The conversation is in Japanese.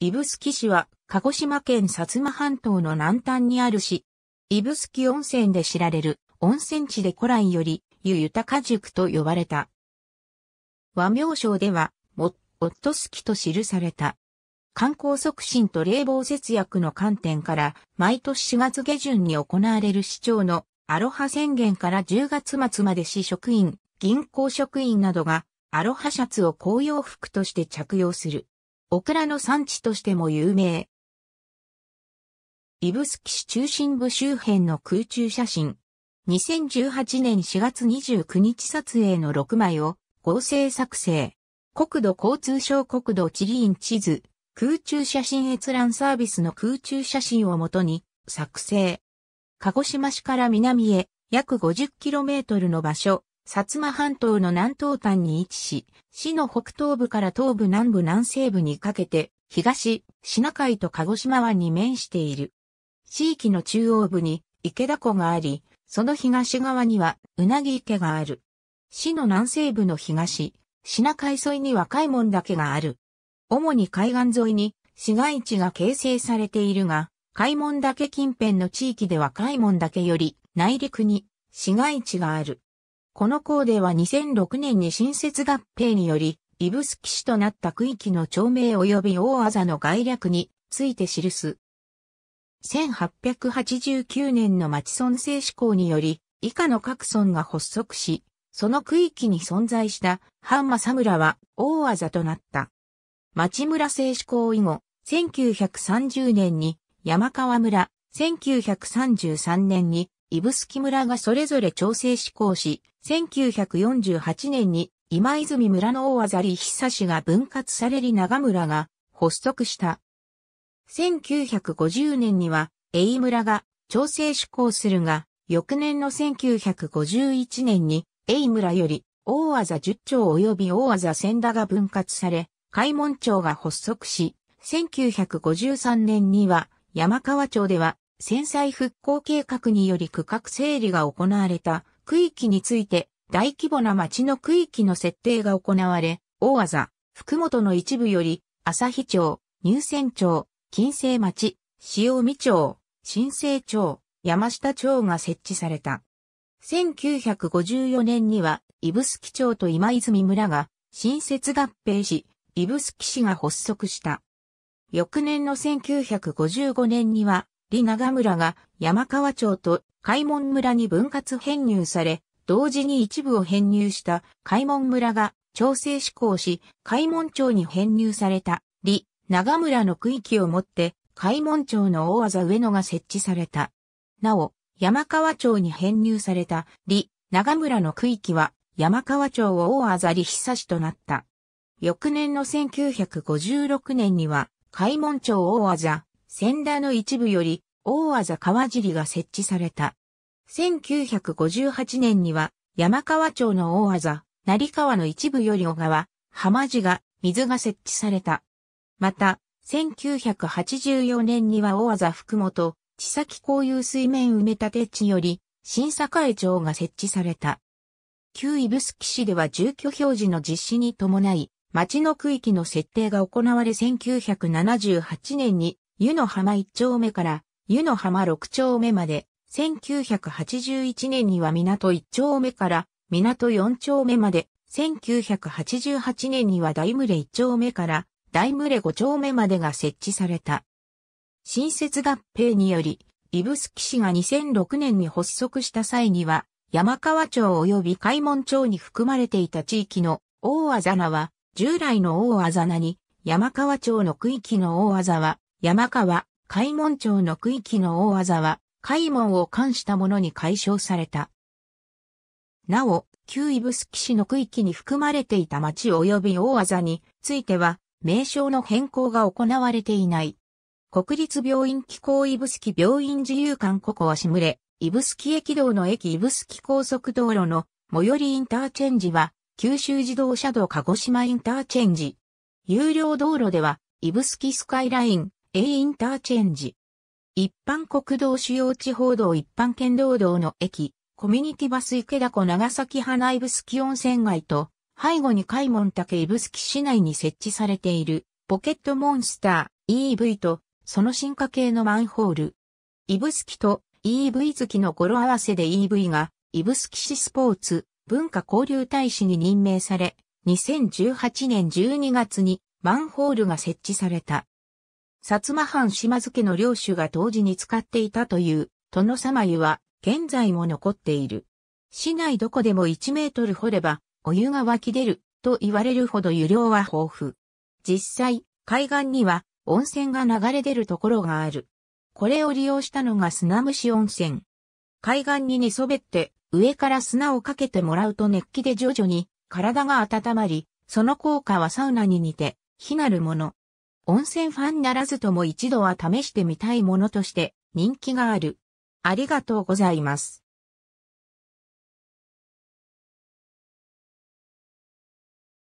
指宿市は、鹿児島県薩摩半島の南端にある市。指宿温泉で知られる温泉地で古来より、湯豊塾と呼ばれた。和名称では、も、オットスキと記された。観光促進と冷房節約の観点から、毎年4月下旬に行われる市長のアロハ宣言から10月末まで市職員、銀行職員などが、アロハシャツを公用服として着用する。オクラの産地としても有名。イブスキ市中心部周辺の空中写真。2018年4月29日撮影の6枚を合成作成。国土交通省国土地理院地図、空中写真閲覧サービスの空中写真をもとに作成。鹿児島市から南へ約 50km の場所、薩摩半島の南東端に位置し、市の北東部から東部南部南西部にかけて、東、シナ海と鹿児島湾に面している。地域の中央部に池田湖があり、その東側にはうなぎ池がある。市の南西部の東、シナ海沿いには海門岳がある。主に海岸沿いに市街地が形成されているが、海門岳近辺の地域では海門岳より内陸に市街地がある。この校では2006年に新設合併により、ブスキ市となった区域の町名及び大あざの概略について記す。1889年の町村制施行により、以下の各村が発足し、その区域に存在した半正村は大あざとなった。町村制施行以後、1930年に山川村、1933年に指宿村がそれぞれ調整施行し、1948年に今泉村の大技里久氏が分割されり長村が発足した。1950年には、栄村が調整施行するが、翌年の1951年に、栄村より、大技十町及び大技千田が分割され、開門町が発足し、1953年には、山川町では、戦災復興計画により区画整理が行われた区域について大規模な町の区域の設定が行われ、大技、福本の一部より、日町、入選町、金星町、塩見町、新生町、山下町が設置された。1954年には、指宿町と今泉村が、新設合併し、指宿市が発足した。翌年の1955年には、李長村が山川町と開門村に分割編入され、同時に一部を編入した開門村が調整施行し、開門町に編入された李長村の区域をもって、開門町の大技上野が設置された。なお、山川町に編入された李長村の区域は山川町を大技里久市となった。翌年の1956年には、開門町大技仙田の一部より大技川尻が設置された。1958年には山川町の大技、成川の一部より小川、浜地が水が設置された。また、1984年には大技福本、地崎交友水面埋め立て地より、新栄町が設置された。旧指宿市では住居表示の実施に伴い、町の区域の設定が行われ1978年に湯の浜1丁目から湯の浜6丁目まで、1981年には港1丁目から港4丁目まで、1988年には大群れ1丁目から大群れ5丁目までが設置された。新設合併により、ブスキ市が2006年に発足した際には、山川町及び海門町に含まれていた地域の大あざなは、従来の大あざなに、山川町の区域の大あざは、山川、開門町の区域の大技は、開門を冠したものに解消された。なお、旧指宿市の区域に含まれていた町及び大技については、名称の変更が行われていない。国立病院機構指宿病院自由館ここはしむれ、指宿駅道の駅指宿高速道路の最寄りインターチェンジは、九州自動車道鹿児島インターチェンジ。有料道路では、指宿スカイライン、A インターチェンジ。一般国道主要地方道一般県道道の駅、コミュニティバス池田湖長崎花指宿温泉街と、背後に海門竹指宿市内に設置されている、ポケットモンスター EV と、その進化系のマンホール。指宿と EV 月の語呂合わせで EV が、指宿市スポーツ、文化交流大使に任命され、2018年12月にマンホールが設置された。薩摩藩島津家の領主が当時に使っていたという、殿様湯は、現在も残っている。市内どこでも1メートル掘れば、お湯が湧き出る、と言われるほど湯量は豊富。実際、海岸には、温泉が流れ出るところがある。これを利用したのが砂虫温泉。海岸に寝そべって、上から砂をかけてもらうと熱気で徐々に体が温まり、その効果はサウナに似て、非なるもの。温泉ファンならずとも一度は試してみたいものとして人気がある。ありがとうございます。